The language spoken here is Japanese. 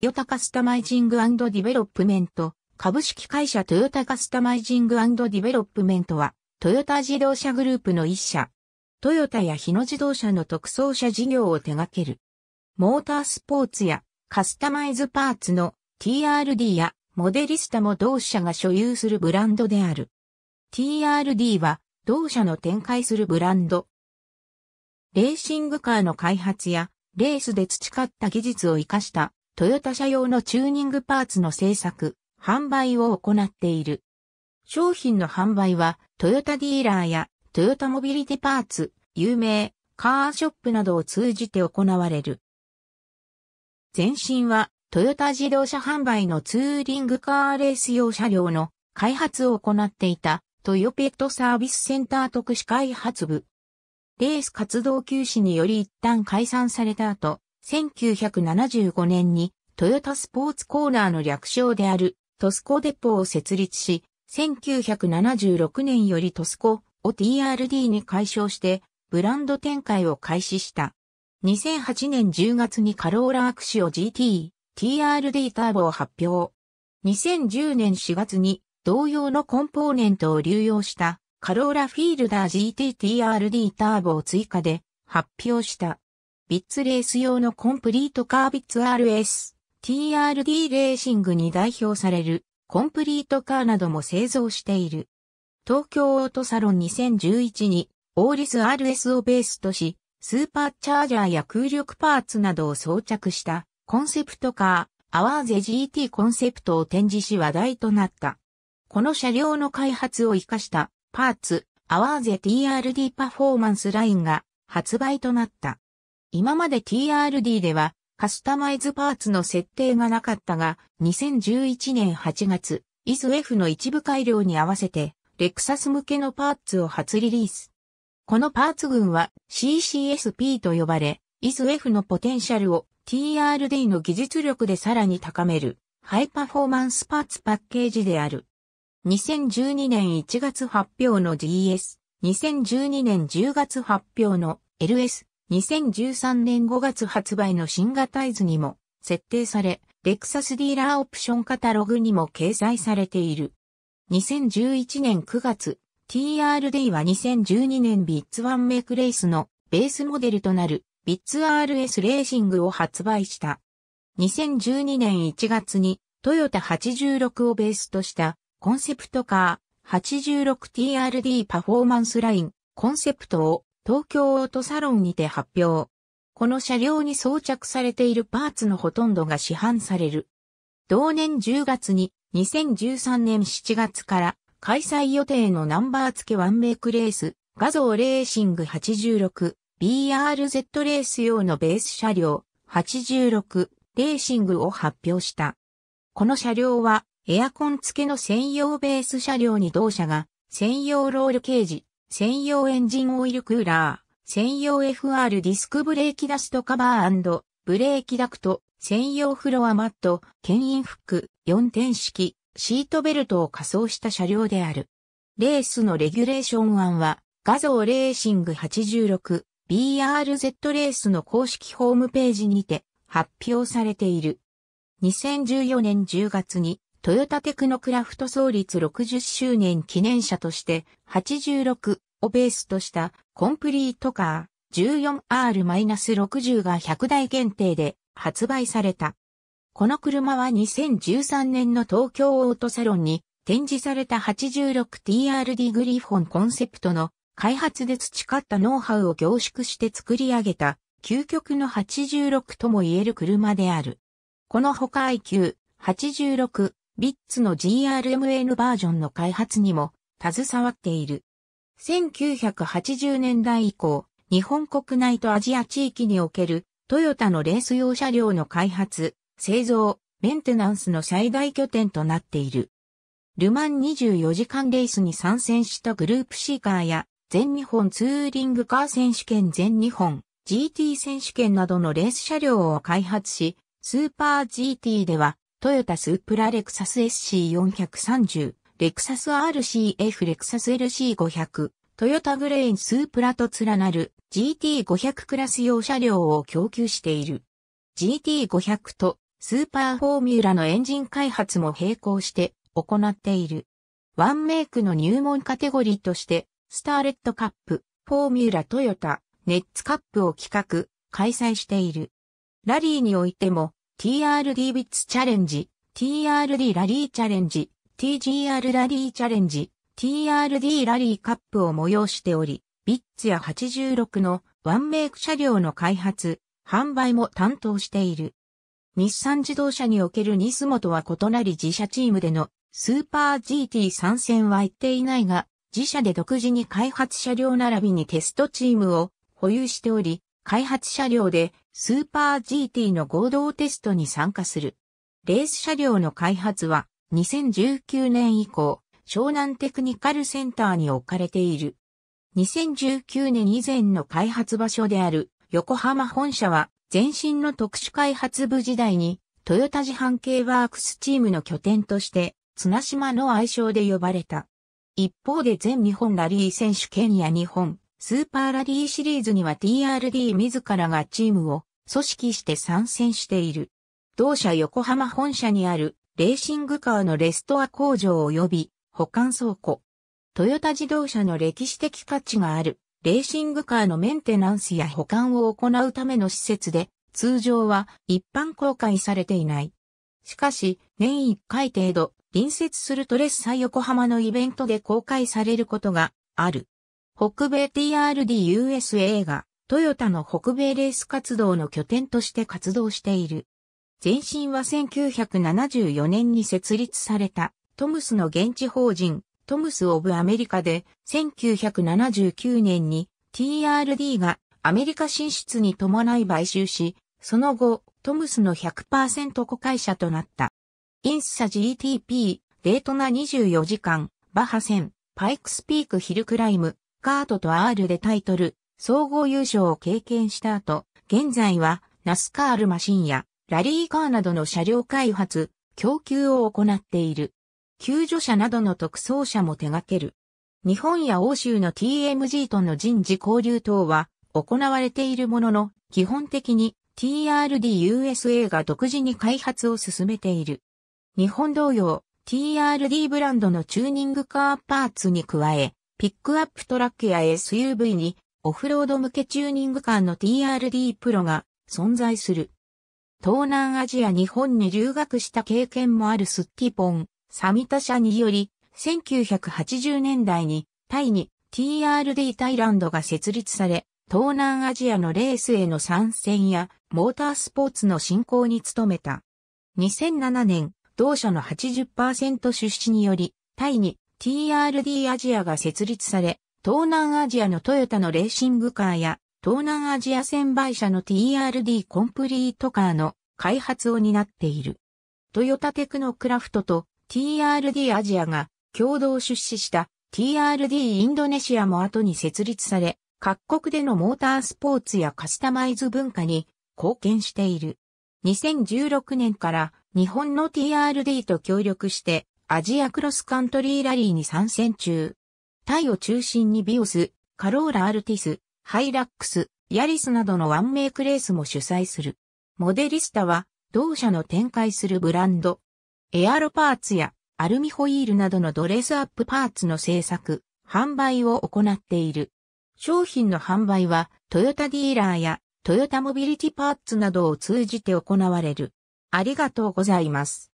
ヨタカスタマイジングディベロップメント、株式会社トヨタカスタマイジングディベロップメントは、トヨタ自動車グループの一社。トヨタや日野自動車の特装車事業を手掛ける。モータースポーツやカスタマイズパーツの TRD やモデリスタも同社が所有するブランドである。TRD は同社の展開するブランド。レーシングカーの開発やレースで培った技術を活かしたトヨタ車用のチューニングパーツの製作、販売を行っている。商品の販売は、トヨタディーラーやトヨタモビリティパーツ、有名、カーショップなどを通じて行われる。前身は、トヨタ自動車販売のツーリングカーレース用車両の開発を行っていた、トヨペットサービスセンター特殊開発部。レース活動休止により一旦解散された後、1975年にトヨタスポーツコーナーの略称であるトスコデポを設立し、1976年よりトスコを TRD に解消してブランド展開を開始した。2008年10月にカローラアクシオ GT、TRD ターボを発表。2010年4月に同様のコンポーネントを流用したカローラフィールダー GT TRD ターボを追加で発表した。ビッツレース用のコンプリートカービッツ RS、TRD レーシングに代表されるコンプリートカーなども製造している。東京オートサロン2011にオーリス RS をベースとし、スーパーチャージャーや空力パーツなどを装着したコンセプトカー、アワーゼ GT コンセプトを展示し話題となった。この車両の開発を活かしたパーツ、アワーゼ TRD パフォーマンスラインが発売となった。今まで TRD ではカスタマイズパーツの設定がなかったが、2011年8月、イズ F の一部改良に合わせて、レクサス向けのパーツを初リリース。このパーツ群は CCSP と呼ばれ、イズ F のポテンシャルを TRD の技術力でさらに高める、ハイパフォーマンスパーツパッケージである。2012年1月発表の d s 2012年10月発表の LS、2013年5月発売の新型イズにも設定され、レクサスディーラーオプションカタログにも掲載されている。2011年9月、TRD は2012年ビッツワンメイクレースのベースモデルとなるビッツ RS レーシングを発売した。2012年1月にトヨタ86をベースとしたコンセプトカー 86TRD パフォーマンスラインコンセプトを東京オートサロンにて発表。この車両に装着されているパーツのほとんどが市販される。同年10月に2013年7月から開催予定のナンバー付けワンメイクレース、画像レーシング 86BRZ レース用のベース車両86レーシングを発表した。この車両はエアコン付けの専用ベース車両に同社が専用ロールケージ専用エンジンオイルクーラー、専用 FR ディスクブレーキダストカバーブレーキダクト、専用フロアマット、牽引フック、4点式、シートベルトを仮装した車両である。レースのレギュレーション案は、画像レーシング 86BRZ レースの公式ホームページにて発表されている。2014年10月にトヨタテクノクラフト創立60周年記念車として、86をベースとしたコンプリートカー 14R-60 が100台限定で発売された。この車は2013年の東京オートサロンに展示された 86TRD グリフォンコンセプトの開発で培ったノウハウを凝縮して作り上げた究極の86とも言える車である。この他 IQ86 ビッツの GRMN バージョンの開発にも携わっている。1980年代以降、日本国内とアジア地域におけるトヨタのレース用車両の開発、製造、メンテナンスの最大拠点となっている。ルマン24時間レースに参戦したグループシーカーや全日本ツーリングカー選手権全日本 GT 選手権などのレース車両を開発し、スーパー GT ではトヨタスープラレクサス SC430、レクサス RCF レクサス LC500、トヨタグレインスープラと連なる GT500 クラス用車両を供給している。GT500 とスーパーフォーミュラのエンジン開発も並行して行っている。ワンメイクの入門カテゴリーとして、スターレットカップ、フォーミュラトヨタ、ネッツカップを企画、開催している。ラリーにおいても、TRD ビッツチャレンジ、TRD ラリーチャレンジ、TGR ラリーチャレンジ、TRD ラリーカップを催しており、ビッツや86のワンメイク車両の開発、販売も担当している。日産自動車におけるニスモとは異なり自社チームでのスーパー GT 参戦は言っていないが、自社で独自に開発車両並びにテストチームを保有しており、開発車両でスーパー GT の合同テストに参加する。レース車両の開発は2019年以降、湘南テクニカルセンターに置かれている。2019年以前の開発場所である横浜本社は前身の特殊開発部時代にトヨタ自販系ワークスチームの拠点として綱島の愛称で呼ばれた。一方で全日本ラリー選手権や日本スーパーラリーシリーズには TRD 自らがチームを組織して参戦している。同社横浜本社にあるレーシングカーのレストア工場及び保管倉庫。トヨタ自動車の歴史的価値があるレーシングカーのメンテナンスや保管を行うための施設で通常は一般公開されていない。しかし年1回程度隣接するトレッサ横浜のイベントで公開されることがある。北米 TRD US 映画トヨタの北米レース活動の拠点として活動している。前身は1974年に設立されたトムスの現地法人トムス・オブ・アメリカで1979年に TRD がアメリカ進出に伴い買収し、その後トムスの100%子会社となった。インスサ GTP、デートナ24時間、バハ戦、パイクスピークヒルクライム、カートと R でタイトル、総合優勝を経験した後、現在はナスカールマシンやラリーカーなどの車両開発、供給を行っている。救助者などの特装車も手掛ける。日本や欧州の TMG との人事交流等は行われているものの、基本的に TRDUSA が独自に開発を進めている。日本同様、TRD ブランドのチューニングカーパーツに加え、ピックアップトラックや SUV にオフロード向けチューニング間の TRD プロが存在する。東南アジア日本に留学した経験もあるスッティポン、サミタ社により、1980年代にタイに TRD タイランドが設立され、東南アジアのレースへの参戦やモータースポーツの振興に努めた。2007年、同社の80%出資により、タイに TRD アジアが設立され、東南アジアのトヨタのレーシングカーや、東南アジア専売車の TRD コンプリートカーの開発を担っている。トヨタテクノクラフトと TRD アジアが共同出資した TRD インドネシアも後に設立され、各国でのモータースポーツやカスタマイズ文化に貢献している。2016年から日本の TRD と協力してアジアクロスカントリーラリーに参戦中。タイを中心にビオス、カローラアルティス、ハイラックス、ヤリスなどのワンメイクレースも主催する。モデリスタは、同社の展開するブランド。エアロパーツやアルミホイールなどのドレスアップパーツの製作、販売を行っている。商品の販売は、トヨタディーラーやトヨタモビリティパーツなどを通じて行われる。ありがとうございます。